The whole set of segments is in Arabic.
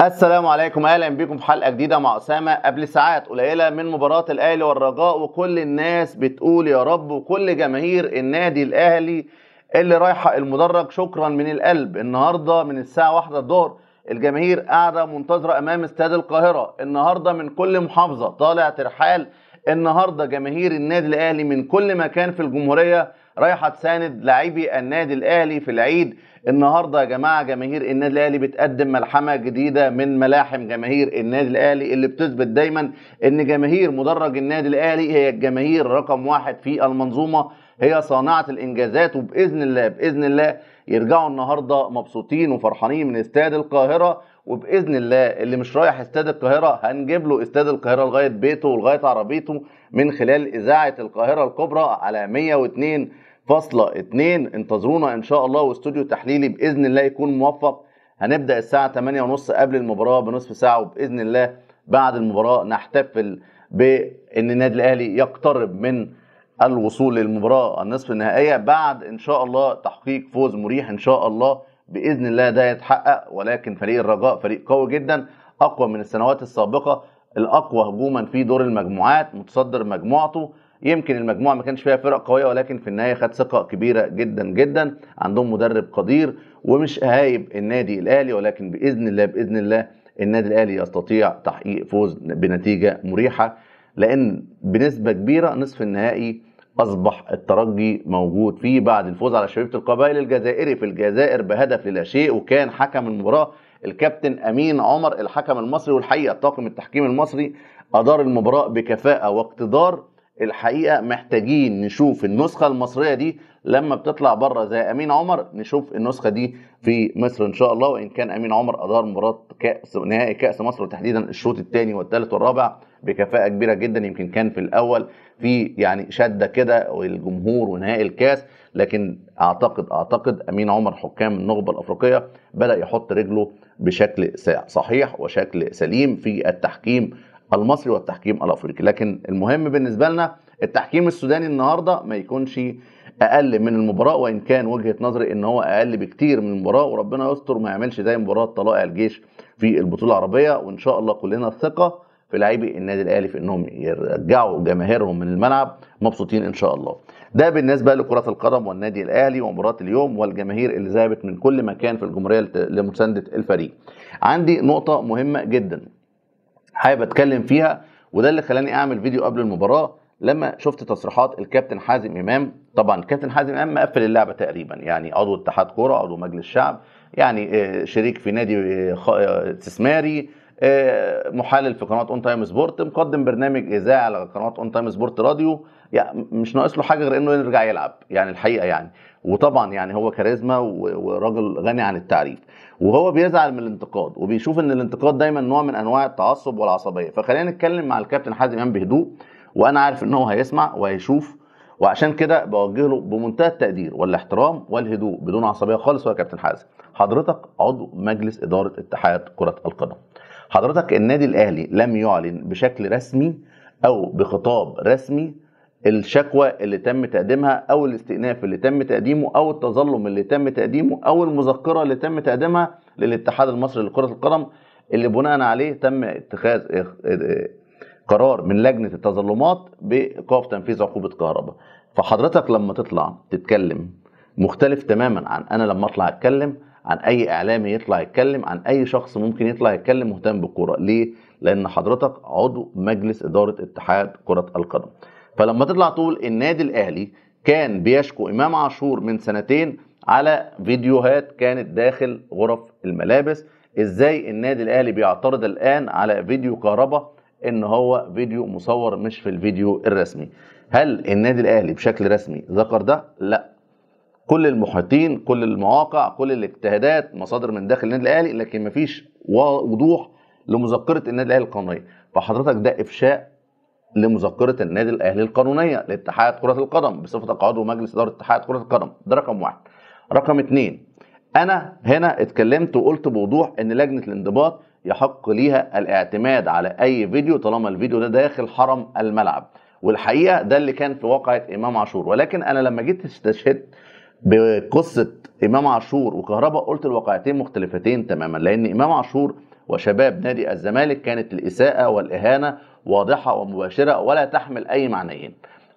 السلام عليكم اهلا بيكم في حلقه جديده مع اسامه قبل ساعات قليله من مباراه الاهلي والرجاء وكل الناس بتقول يا رب وكل جماهير النادي الاهلي اللي رايحه المدرج شكرا من القلب النهارده من الساعه واحدة الظهر الجماهير قاعده منتظره امام استاد القاهره النهارده من كل محافظه طالع ترحال النهارده جماهير النادي الاهلي من كل مكان في الجمهوريه رايحه تساند لاعبي النادي الاهلي في العيد النهارده يا جماعه جماهير النادي الاهلي بتقدم ملحمه جديده من ملاحم جماهير النادي الاهلي اللي بتثبت دايما ان جماهير مدرج النادي الاهلي هي الجماهير رقم واحد في المنظومه هي صانعه الانجازات وباذن الله باذن الله يرجعوا النهارده مبسوطين وفرحانين من استاد القاهره وباذن الله اللي مش رايح استاد القاهره هنجيب له استاد القاهره لغايه بيته ولغايه عربيته من خلال اذاعه القاهره الكبرى على 102 فاصلة اتنين انتظرونا ان شاء الله واستوديو تحليلي باذن الله يكون موفق هنبدا الساعة 8:30 ونص قبل المباراة بنصف ساعة وباذن الله بعد المباراة نحتفل بان النادي الاهلي يقترب من الوصول للمباراة النصف النهائية بعد ان شاء الله تحقيق فوز مريح ان شاء الله باذن الله ده يتحقق ولكن فريق الرجاء فريق قوي جدا اقوى من السنوات السابقة الاقوى هجوما في دور المجموعات متصدر مجموعته يمكن المجموعه ما كانش فيها فرق قويه ولكن في النهايه خد ثقه كبيره جدا جدا عندهم مدرب قدير ومش هايب النادي الاهلي ولكن باذن الله باذن الله النادي الاهلي يستطيع تحقيق فوز بنتيجه مريحه لان بنسبه كبيره نصف النهائي اصبح الترجي موجود فيه بعد الفوز على شبيبه القبائل الجزائري في الجزائر بهدف لا شيء وكان حكم المباراه الكابتن امين عمر الحكم المصري والحقيقه طاقم التحكيم المصري ادار المباراه بكفاءه واقتدار الحقيقه محتاجين نشوف النسخه المصريه دي لما بتطلع بره زي امين عمر نشوف النسخه دي في مصر ان شاء الله وان كان امين عمر ادار مباراه كاس نهائي كاس مصر وتحديدا الشوط الثاني والثالث والرابع بكفاءه كبيره جدا يمكن كان في الاول في يعني شده كده والجمهور ونهائي الكاس لكن اعتقد اعتقد امين عمر حكام النخبه الافريقيه بدا يحط رجله بشكل صحيح وشكل سليم في التحكيم المصري والتحكيم الافريقي لكن المهم بالنسبه لنا التحكيم السوداني النهارده ما يكونش اقل من المباراه وان كان وجهه نظري ان هو اقل بكتير من المباراه وربنا يستر ما يعملش زي مباراه طلائع الجيش في البطوله العربيه وان شاء الله كلنا الثقه في لاعبي النادي الاهلي في انهم يرجعوا جماهيرهم من الملعب مبسوطين ان شاء الله ده بالنسبه لكره القدم والنادي الاهلي ومباراه اليوم والجماهير اللي ذهبت من كل مكان في الجمهوريه لمسانده الفريق عندي نقطه مهمه جدا حابب اتكلم فيها وده اللي خلاني اعمل فيديو قبل المباراه لما شفت تصريحات الكابتن حازم امام طبعا كابتن حازم امام مقفل اللعبه تقريبا يعني عضو اتحاد كوره عضو مجلس شعب يعني آه، شريك في نادي آه، آه، استثماري محلل في قناه اون تايم سبورت مقدم برنامج اذاعه على قناه اون تايم سبورت راديو يعني مش ناقص له حاجه غير انه يرجع يلعب يعني الحقيقه يعني وطبعا يعني هو كاريزما وراجل غني عن التعريف وهو بيزعل من الانتقاد وبيشوف ان الانتقاد دايما نوع من انواع التعصب والعصبيه فخلينا نتكلم مع الكابتن حازم امام بهدوء وانا عارف ان هو هيسمع وهيشوف وعشان كده بوجه له بمنتهى التقدير والاحترام والهدوء بدون عصبيه خالص يا كابتن حازم حضرتك عضو مجلس اداره اتحاد كره القدم حضرتك النادي الاهلي لم يعلن بشكل رسمي او بخطاب رسمي الشكوى اللي تم تقديمها او الاستئناف اللي تم تقديمه او التظلم اللي تم تقديمه او المذكره اللي تم تقديمها للاتحاد المصري لكره القدم اللي بناء عليه تم اتخاذ قرار من لجنه التظلمات بايقاف تنفيذ عقوبه كهرباء فحضرتك لما تطلع تتكلم مختلف تماما عن انا لما اطلع اتكلم عن اي اعلامي يطلع يتكلم عن اي شخص ممكن يطلع يتكلم مهتم بالكوره ليه لان حضرتك عضو مجلس اداره اتحاد كره القدم فلما تطلع تقول النادي الاهلي كان بيشكو امام عاشور من سنتين على فيديوهات كانت داخل غرف الملابس ازاي النادي الاهلي بيعترض الان على فيديو كهربا ان هو فيديو مصور مش في الفيديو الرسمي هل النادي الاهلي بشكل رسمي ذكر ده لا كل المحيطين كل المواقع كل الاجتهادات مصادر من داخل النادي الاهلي لكن مفيش وضوح لمذكره النادي الاهلي القانونيه فحضرتك ده افشاء لمذكره النادي الاهلي القانونيه لاتحاد كره القدم بصفه عضو مجلس اداره اتحاد كره القدم ده رقم واحد رقم اثنين انا هنا اتكلمت وقلت بوضوح ان لجنه الانضباط يحق ليها الاعتماد على اي فيديو طالما الفيديو ده داخل حرم الملعب والحقيقه ده اللي كان في واقعه امام عاشور ولكن انا لما جيت استشهدت بقصه امام عاشور وكهرباء قلت الواقعتين مختلفتين تماما لان امام عاشور وشباب نادي الزمالك كانت الإساءة والإهانة واضحة ومباشرة ولا تحمل أي معنيين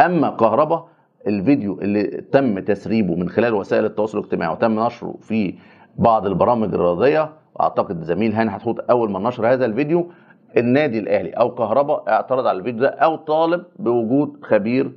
أما كهربا الفيديو اللي تم تسريبه من خلال وسائل التواصل الاجتماعي وتم نشره في بعض البرامج الرياضية أعتقد زميل هاني هتحط أول ما نشر هذا الفيديو النادي الأهلي أو كهربا اعترض على الفيديو ده أو طالب بوجود خبير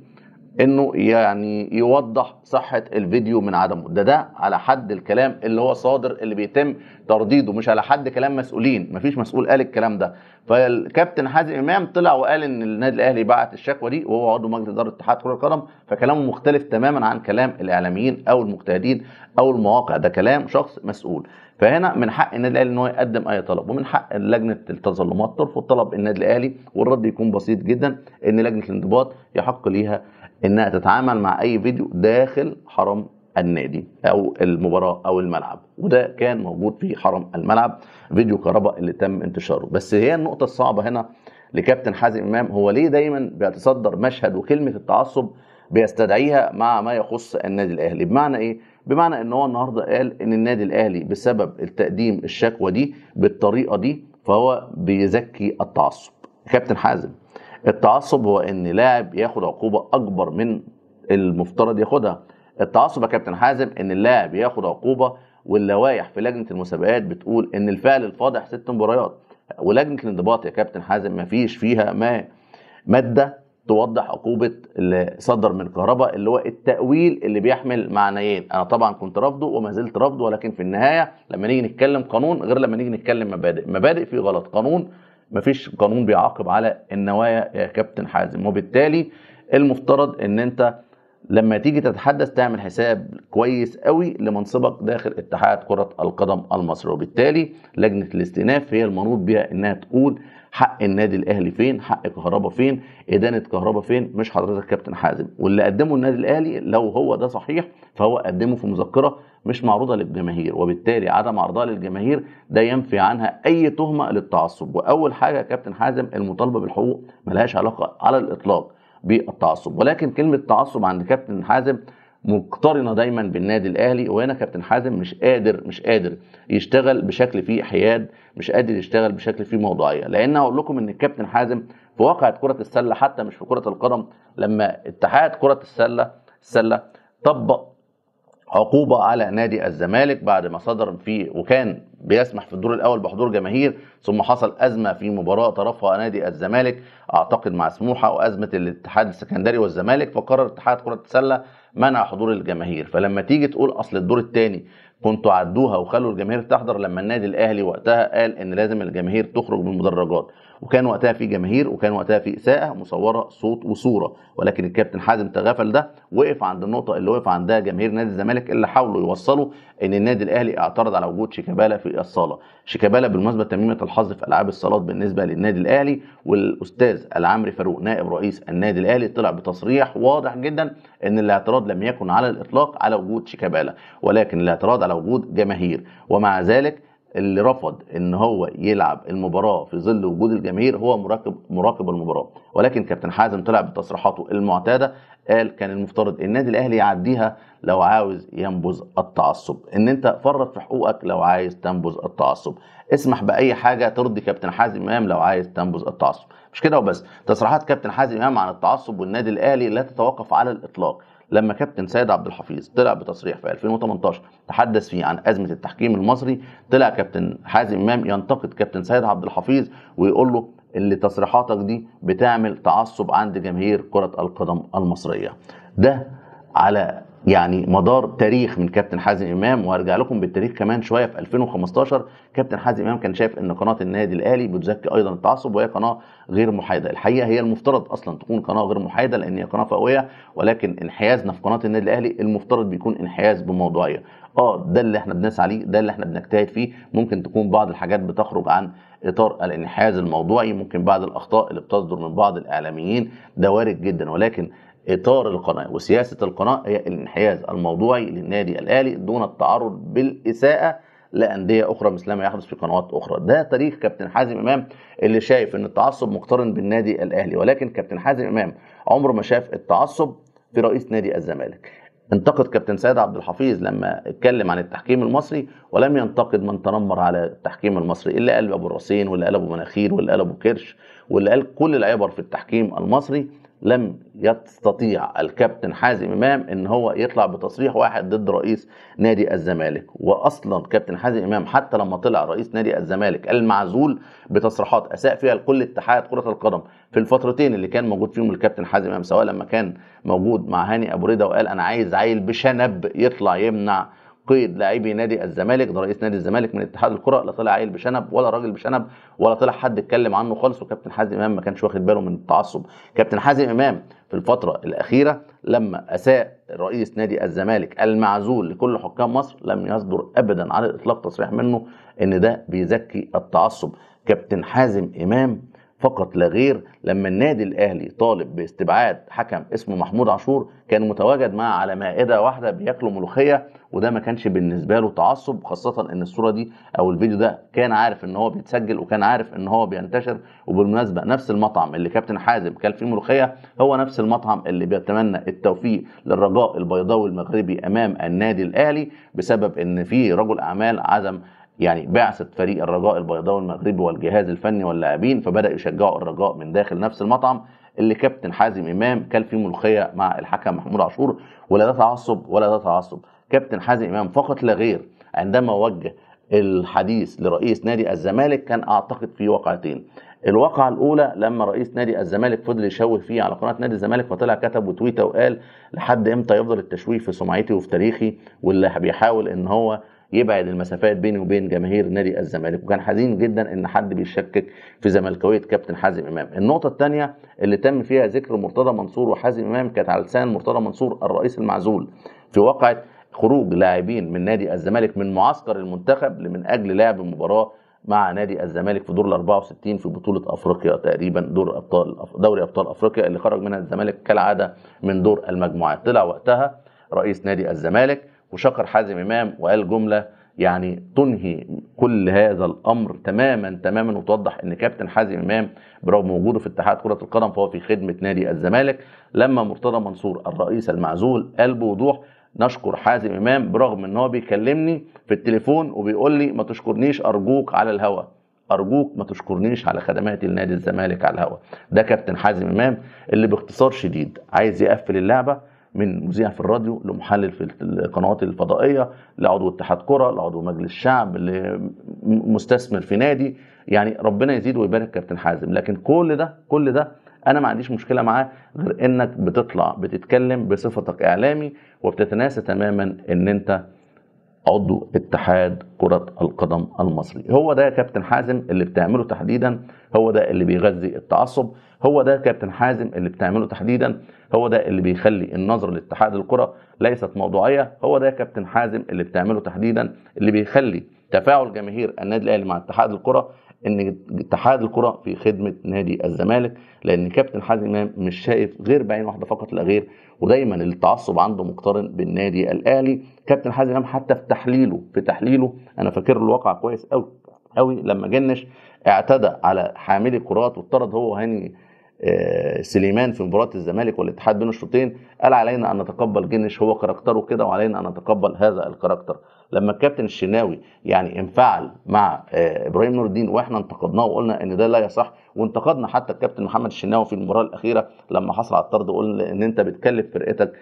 انه يعني يوضح صحه الفيديو من عدمه ده ده على حد الكلام اللي هو صادر اللي بيتم ترديده مش على حد كلام مسؤولين مفيش مسؤول قال الكلام ده فالكابتن حازم امام طلع وقال ان النادي الاهلي بعت الشكوى دي وهو عضو مجلس اداره اتحاد كره القدم فكلامه مختلف تماما عن كلام الاعلاميين او المجتهدين او المواقع ده كلام شخص مسؤول فهنا من حق النادي الاهلي ان هو يقدم اي طلب ومن حق لجنه التظلمات ترفض طلب النادي الاهلي والرد يكون بسيط جدا ان لجنه الانضباط يحق ليها انها تتعامل مع اي فيديو داخل حرم النادي او المباراه او الملعب وده كان موجود في حرم الملعب فيديو كهرباء اللي تم انتشاره بس هي النقطه الصعبه هنا لكابتن حازم امام هو ليه دايما بيتصدر مشهد وكلمه التعصب بيستدعيها مع ما يخص النادي الاهلي بمعنى ايه بمعنى ان هو النهارده قال ان النادي الاهلي بسبب التقديم الشكوى دي بالطريقه دي فهو بيزكي التعصب كابتن حازم التعصب هو ان لاعب ياخد عقوبه اكبر من المفترض ياخدها التعصب يا كابتن حازم ان اللاعب ياخد عقوبه واللوائح في لجنه المسابقات بتقول ان الفعل الفاضح ست مباريات ولجنه الانضباط يا كابتن حازم ما فيش فيها ما ماده توضح عقوبه اللي صدر من كهرباء اللي هو التاويل اللي بيحمل معنيين انا طبعا كنت رافضه وما زلت رافضه ولكن في النهايه لما نيجي نتكلم قانون غير لما نيجي نتكلم مبادئ مبادئ في غلط قانون ما فيش قانون بيعاقب على النوايا يا كابتن حازم وبالتالي المفترض ان انت لما تيجي تتحدث تعمل حساب كويس قوي لمنصبك داخل اتحاد كرة القدم المصري وبالتالي لجنة الاستئناف هي المنوط بها انها تقول حق النادي الاهلي فين حق كهربا فين ادانه كهربا فين مش حضرتك كابتن حازم واللي قدمه النادي الاهلي لو هو ده صحيح فهو قدمه في مذكره مش معروضه للجماهير وبالتالي عدم عرضها للجماهير ده ينفي عنها اي تهمه للتعصب واول حاجه يا كابتن حازم المطالبه بالحقوق ملهاش علاقه على الاطلاق بالتعصب ولكن كلمه تعصب عند كابتن حازم مقترنه دايما بالنادي الاهلي وهنا كابتن حازم مش قادر مش قادر يشتغل بشكل فيه حياد مش قادر يشتغل بشكل فيه موضوعيه لان هقول لكم ان الكابتن حازم في واقعه كره السله حتى مش في كره القدم لما اتحاد كره السله السله طبق عقوبة على نادي الزمالك بعد ما صدر في وكان بيسمح في الدور الأول بحضور جماهير ثم حصل أزمة في مباراة طرفها نادي الزمالك أعتقد مع سموحة وأزمة الاتحاد السكندري والزمالك فقرر اتحاد كرة السلة منع حضور الجماهير فلما تيجي تقول أصل الدور الثاني كنتوا عدوها وخلوا الجماهير تحضر لما النادي الأهلي وقتها قال إن لازم الجماهير تخرج من المدرجات وكان وقتها في جماهير وكان وقتها في اساءه مصوره صوت وصوره ولكن الكابتن حازم تغافل ده وقف عند النقطه اللي وقف عندها جماهير نادي الزمالك اللي حاولوا يوصلوا ان النادي الاهلي اعترض على وجود شيكابالا في الصاله شيكابالا بالمناسبه تميمه الحظ في العاب الصالات بالنسبه للنادي الاهلي والاستاذ العمري فاروق نائب رئيس النادي الاهلي طلع بتصريح واضح جدا ان الاعتراض لم يكن على الاطلاق على وجود شيكابالا ولكن الاعتراض على وجود جماهير ومع ذلك اللي رفض ان هو يلعب المباراه في ظل وجود الجماهير هو مراقب مراقب المباراه ولكن كابتن حازم طلع بتصريحاته المعتاده قال كان المفترض النادي الاهلي يعديها لو عاوز ينبذ التعصب ان انت فرط في حقوقك لو عايز تنبذ التعصب اسمح باي حاجه ترضي كابتن حازم امام لو عايز تنبذ التعصب مش كده وبس تصريحات كابتن حازم امام عن التعصب والنادي الاهلي لا تتوقف على الاطلاق لما كابتن سيد عبد الحفيظ طلع بتصريح في 2018 تحدث فيه عن ازمه التحكيم المصري طلع كابتن حازم امام ينتقد كابتن سيد عبد الحفيظ ويقول له اللي تصريحاتك دي بتعمل تعصب عند جماهير كره القدم المصريه ده على يعني مدار تاريخ من كابتن حازم امام وهرجع لكم بالتاريخ كمان شويه في 2015 كابتن حازم امام كان شايف ان قناه النادي الاهلي بتزكي ايضا التعصب وهي قناه غير محايده، الحقيقه هي المفترض اصلا تكون قناه غير محايده لان هي قناه فئويه ولكن انحيازنا في قناه النادي الاهلي المفترض بيكون انحياز بموضوعيه، اه ده اللي احنا بنسعى ليه، ده اللي احنا بنجتهد فيه، ممكن تكون بعض الحاجات بتخرج عن اطار الانحياز الموضوعي، ممكن بعض الاخطاء اللي بتصدر من بعض الاعلاميين ده وارد جدا ولكن اطار القناه وسياسه القناه هي الانحياز الموضوعي للنادي الاهلي دون التعرض بالاساءه لانديه اخرى مثل ما يحدث في قنوات اخرى ده تاريخ كابتن حازم امام اللي شايف ان التعصب مقترن بالنادي الاهلي ولكن كابتن حازم امام عمره ما شاف التعصب في رئيس نادي الزمالك انتقد كابتن سيد عبد الحفيظ لما اتكلم عن التحكيم المصري ولم ينتقد من تنمر على التحكيم المصري اللي قال ابو الرصين واللي قال ابو مناخير واللي قال ابو كرش واللي قال كل العبر في التحكيم المصري لم يستطيع الكابتن حازم امام ان هو يطلع بتصريح واحد ضد رئيس نادي الزمالك واصلا كابتن حازم امام حتى لما طلع رئيس نادي الزمالك المعزول بتصريحات اساء فيها لكل اتحاد كره القدم في الفترتين اللي كان موجود فيهم الكابتن حازم امام سواء لما كان موجود مع هاني ابو رضا وقال انا عايز عيل بشنب يطلع يمنع قيد لاعبي نادي الزمالك ده رئيس نادي الزمالك من اتحاد الكره لا طلع عيل بشنب ولا راجل بشنب ولا طلع حد اتكلم عنه خالص وكابتن حازم امام ما كانش واخد باله من التعصب كابتن حازم امام في الفتره الاخيره لما اساء رئيس نادي الزمالك المعزول لكل حكام مصر لم يصدر ابدا على الاطلاق تصريح منه ان ده بيزكي التعصب كابتن حازم امام فقط لا غير لما النادي الاهلي طالب باستبعاد حكم اسمه محمود عاشور كان متواجد معاه على مائده واحده بياكلوا ملوخيه وده ما كانش بالنسبه له تعصب خاصه ان الصوره دي او الفيديو ده كان عارف ان هو بيتسجل وكان عارف ان هو بينتشر وبالمناسبه نفس المطعم اللي كابتن حازم كان فيه ملوخيه هو نفس المطعم اللي بيتمنى التوفيق للرجاء البيضاوي المغربي امام النادي الاهلي بسبب ان في رجل اعمال عزم يعني بعثة فريق الرجاء البيضاوي المغربي والجهاز الفني واللاعبين فبدأ يشجعوا الرجاء من داخل نفس المطعم اللي كابتن حازم امام كان فيه ملوخيه مع الحكم محمود عاشور ولا ده تعصب ولا ده تعصب كابتن حازم امام فقط لا غير عندما وجه الحديث لرئيس نادي الزمالك كان اعتقد في وقعتين الواقعة الأولى لما رئيس نادي الزمالك فضل يشوه فيه على قناة نادي الزمالك فطلع كتب وتويته وقال لحد إمتى يفضل التشويه في سمعتي وفي تاريخي واللي بيحاول إن هو يبعد المسافات بيني وبين جماهير نادي الزمالك وكان حزين جدا ان حد بيشكك في زملكاويه كابتن حازم امام النقطه الثانيه اللي تم فيها ذكر مرتضى منصور وحازم امام كانت على لسان مرتضى منصور الرئيس المعزول في واقعه خروج لاعبين من نادي الزمالك من معسكر المنتخب من اجل لعب مباراه مع نادي الزمالك في دور ال 64 في بطوله افريقيا تقريبا دور ابطال دوري ابطال افريقيا اللي خرج منها الزمالك كالعاده من دور المجموعات طلع وقتها رئيس نادي الزمالك وشكر حازم امام وقال جمله يعني تنهي كل هذا الامر تماما تماما وتوضح ان كابتن حازم امام برغم وجوده في اتحاد كره القدم فهو في خدمه نادي الزمالك لما مرتضى منصور الرئيس المعزول قال بوضوح نشكر حازم امام برغم ان هو بيكلمني في التليفون وبيقول لي ما تشكرنيش ارجوك على الهوا ارجوك ما تشكرنيش على خدماتي لنادي الزمالك على الهوا ده كابتن حازم امام اللي باختصار شديد عايز يقفل اللعبه من مذيع في الراديو لمحلل في القنوات الفضائيه لعضو اتحاد كره لعضو مجلس شعب لمستثمر في نادي يعني ربنا يزيد ويبارك كابتن حازم لكن كل ده كل ده انا ما عنديش مشكله معاه غير انك بتطلع بتتكلم بصفتك اعلامي وبتتناسى تماما ان انت عضو اتحاد كرة القدم المصري هو ده كابتن حازم اللي بتعمله تحديدا هو ده اللي بيغذي التعصب هو ده كابتن حازم اللي بتعمله تحديدا هو ده اللي بيخلي النظر لاتحاد الكرة ليست موضوعية هو ده كابتن حازم اللي بتعمله تحديدا اللي بيخلي تفاعل جماهير النادي الاهلي مع اتحاد الكرة ان اتحاد الكره في خدمه نادي الزمالك لان كابتن حازم امام مش شايف غير بعين واحده فقط لا غير ودايما التعصب عنده مقترن بالنادي الاهلي كابتن حازم امام حتى في تحليله في تحليله انا فاكر له الواقع كويس قوي قوي لما جنش اعتدى على حاملي كرات واطرد هو هاني آه، سليمان في مباراه الزمالك والاتحاد بين الشوطين قال علينا ان نتقبل جنش هو كاركتره كده وعلينا ان نتقبل هذا الكاركتر لما الكابتن الشناوي يعني انفعل مع آه، ابراهيم نور الدين واحنا انتقدناه وقلنا ان ده لا يصح وانتقدنا حتى الكابتن محمد الشناوي في المباراه الاخيره لما حصل على الطرد وقلنا ان انت بتكلف فرقتك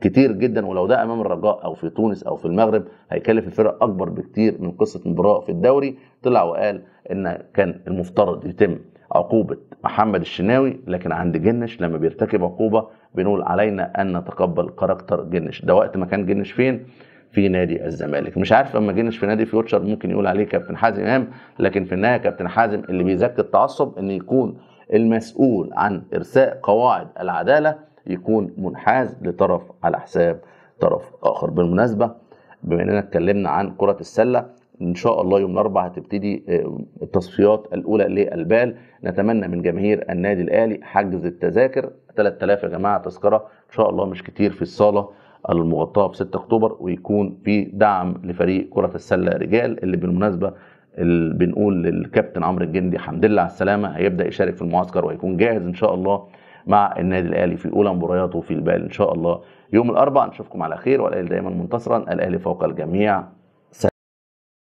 كتير جدا ولو ده امام الرجاء او في تونس او في المغرب هيكلف الفرق اكبر بكتير من قصه مباراه في الدوري طلع وقال ان كان المفترض يتم عقوبة محمد الشناوي لكن عند جنش لما بيرتكب عقوبة بنقول علينا أن نتقبل كاركتر جنش ده وقت ما كان جنش فين في نادي الزمالك مش عارف اما جنش في نادي فيوتشر ممكن يقول عليه كابتن حازم امام لكن في النهايه كابتن حازم اللي بيزكي التعصب ان يكون المسؤول عن ارساء قواعد العداله يكون منحاز لطرف على حساب طرف اخر بالمناسبه بما اننا اتكلمنا عن كره السله ان شاء الله يوم الاربعاء هتبتدي آه، التصفيات الاولى للبال نتمنى من جماهير النادي الاهلي حجز التذاكر 3000 يا جماعه تذكره ان شاء الله مش كتير في الصاله المغطاه ب 6 اكتوبر ويكون في دعم لفريق كره السله رجال اللي بالمناسبه اللي بنقول للكابتن عمرو الجندي حمد لله على السلامه هيبدا يشارك في المعسكر وهيكون جاهز ان شاء الله مع النادي الاهلي في اولى مبارياته في البال ان شاء الله يوم الاربعاء نشوفكم على خير والاهلي دايما منتصرا الاهلي فوق الجميع